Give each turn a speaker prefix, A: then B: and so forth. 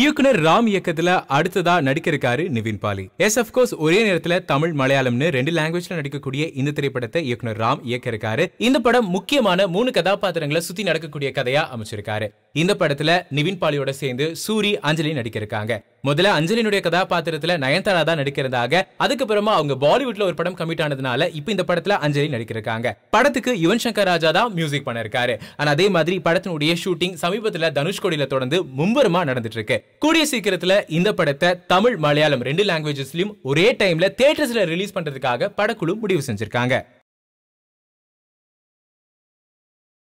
A: இயக்குனர் ராம் இயக்கத்துல அடுத்ததா நடிக்க இருக்காரு நிவின் பாலி எஸ் அப்கோர்ஸ் ஒரே நேரத்துல தமிழ் மலையாளம்னு ரெண்டு லாங்குவேஜ்ல நடிக்கக்கூடிய இந்த திரைப்படத்தை இயக்குனர் ராம் இயக்க இருக்காரு இந்த படம் முக்கியமான மூணு கதாபாத்திரங்களை சுத்தி நடக்கக்கூடிய கதையா அமைச்சிருக்காரு இந்த படத்துல நிவின் பாலியோட சேர்ந்து சூரி அஞ்சலி இருக்காங்க முதல்ல அஞ்சலினுடைய கதாபாத்திரத்துல நயன்தாரா தான் நடிக்கிறதாக அதுக்கப்புறமா அவங்க பாலிவுட்ல ஒரு படம் கமிட் ஆனதுனால இப்ப இந்த படத்துல அஞ்சலி நடிக்கிறாங்க படத்துக்கு யுவன் சங்கர் ராஜா தான் மியூசிக் பண்ணிருக்காரு ஆனா அதே மாதிரி படத்தினுடைய ஷூட்டிங் சமீபத்துல தனுஷ்கோடியில தொடர்ந்து மும்பரமா நடந்துட்டு இருக்கு கூடிய சீக்கிரத்துல இந்த படத்தை தமிழ் மலையாளம் ரெண்டு லாங்குவேஜஸ்லயும் ஒரே டைம்ல தியேட்டர்ஸ்ல ரிலீஸ் பண்றதுக்காக படக்குழு முடிவு செஞ்சிருக்காங்க